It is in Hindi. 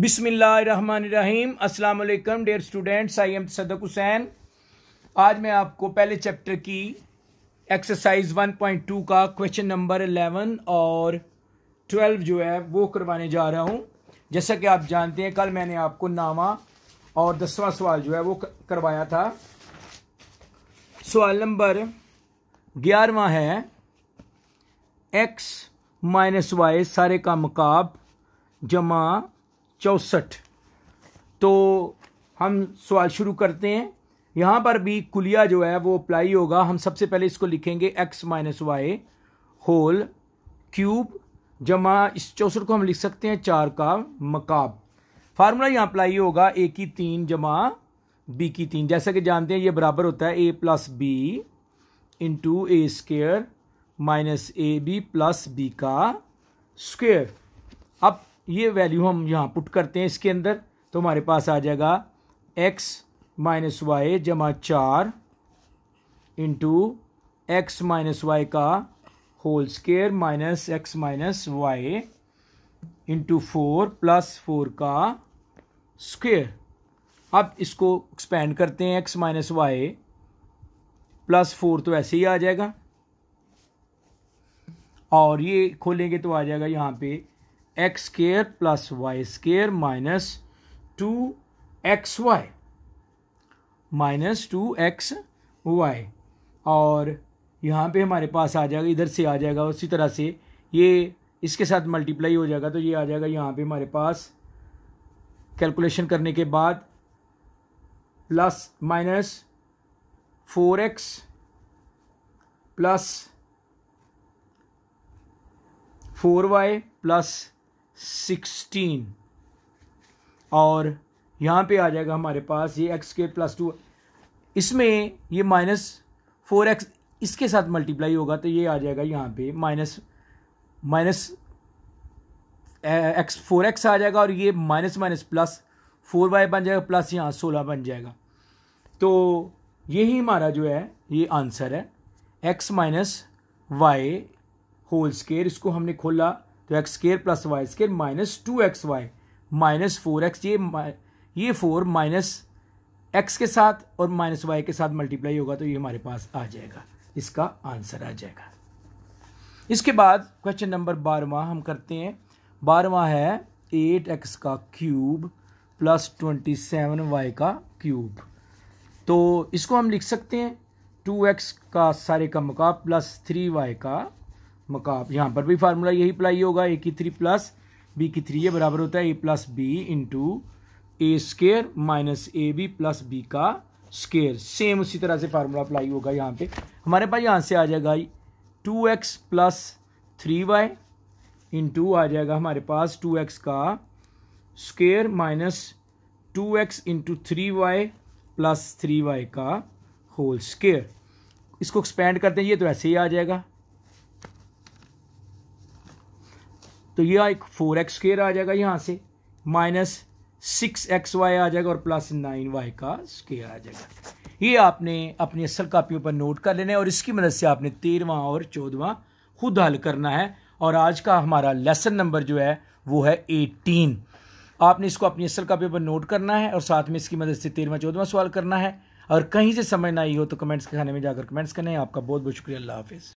बिसमीम् अल्लाम dear students I am Sadak Hussain आज मैं आपको पहले चैप्टर की एक्सरसाइज 1.2 का क्वेश्चन नंबर 11 और 12 जो है वो करवाने जा रहा हूँ जैसा कि आप जानते हैं कल मैंने आपको नामा और दसवां सवाल जो है वो करवाया था सवाल नंबर ग्यारहवा है एक्स माइनस वाई सारे का मकाब जमा चौसठ तो हम सवाल शुरू करते हैं यहाँ पर भी कुलिया जो है वो अप्लाई होगा हम सबसे पहले इसको लिखेंगे x minus y whole cube जमा इस चौसठ को हम लिख सकते हैं चार का मकाब फार्मूला यहाँ अप्लाई होगा ए की तीन जमा बी की तीन जैसा कि जानते हैं ये बराबर होता है A plus B into A square minus A B plus B का स्क्वेयर अब ये वैल्यू हम यहाँ पुट करते हैं इसके अंदर तो हमारे पास आ जाएगा एक्स माइनस वाई जमा चार इंटू एक्स माइनस वाई का whole square minus x minus y into four plus four का स्क्वेयर अब इसको एक्सपेंड करते हैं x minus y plus four तो ऐसे ही आ जाएगा और ये खोलेंगे तो आ जाएगा यहाँ पे x square plus y square minus two x y minus two x y और यहाँ पे हमारे पास आ जाएगा इधर से आ जाएगा उसी तरह से ये इसके साथ मल्टीप्लाई हो जाएगा तो ये आ जाएगा यहाँ पे हमारे पास कैलकुलेशन करने के बाद plus minus four x plus four y plus sixteen और यहाँ पे आ जाएगा हमारे पास ये एक्स के प्लस टू इसमें ये माइनस फोर एक्स इसके साथ मल्टीप्लाई होगा तो ये आ जाएगा यहाँ पे minus minus x four x आ जाएगा और ये minus minus plus four y बन जाएगा प्लस यहाँ सोलह बन जाएगा तो यही हमारा जो है ये आंसर है x minus y whole square इसको हमने खोला तो x square plus y square minus two x y minus four x ये ये फोर माइनस एक्स के साथ और माइनस वाई के साथ मल्टीप्लाई होगा तो ये हमारे पास आ जाएगा इसका आंसर आ जाएगा इसके बाद क्वेश्चन नंबर बारहवा हम करते हैं बारहवा है एट एक्स का cube plus twenty seven y का क्यूब तो इसको हम लिख सकते हैं टू एक्स का सारे का मका प्लस थ्री वाई का मकाब यहाँ पर भी फार्मूला यही अप्लाई होगा ए की थ्री प्लस बी की थ्री ये बराबर होता है A plus B into A square minus A B plus B का स्केयर सेम उसी तरह से फार्मूला अप्लाई होगा यहाँ पे हमारे पास यहाँ से आ जाएगा two x plus three y into आ जाएगा हमारे पास टू एक्स का square minus two x into three y plus three y का होल स्केयर इसको एक्सपेंड करते हैं ये तो ऐसे ही आ जाएगा तो यह एक फोर एक्स स्केयर आ जाएगा यहाँ से माइनस सिक्स एक्स वाई आ जाएगा और प्लस नाइन वाई का स्केयर आ जाएगा ये आपने अपनी असल कापियों पर नोट कर लेना है और इसकी मदद से आपने तेरहवा और चौदहवा खुद हल करना है और आज का हमारा लेसन नंबर जो है वो है एटीन आपने इसको अपनी असल कापियों पर नोट करना है और साथ में इसकी मदद से तेरहवा चौदहवा सवाल करना है और कहीं से समझ ना आई हो तो कमेंट्स के खाने में जाकर कमेंट्स करने आपका बहुत बहुत शुक्रिया अल्लाह हाफिज़